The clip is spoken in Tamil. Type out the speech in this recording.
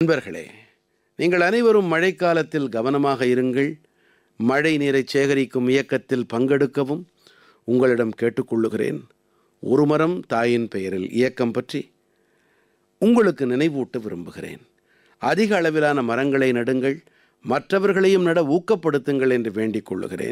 நண்பர்களே நீங்கள் அனைவரும் மழைக்காலத்தில் கவனமாக இருங்கள் மழை நீரை சேகரிக்கும் இயக்கத்தில் பங்கெடுக்கவும் உங்களிடம் கேட்டுக்கொள்ளுகிறேன் ஒரு மரம் தாயின் பெயரில் இயக்கம் பற்றி உங்களுக்கு நினைவூட்ட விரும்புகிறேன் அதிக அளவிலான மரங்களை நடுங்கள் மற்றவர்களையும் நட ஊக்கப்படுத்துங்கள் என்று வேண்டிக் கொள்ளுகிறேன்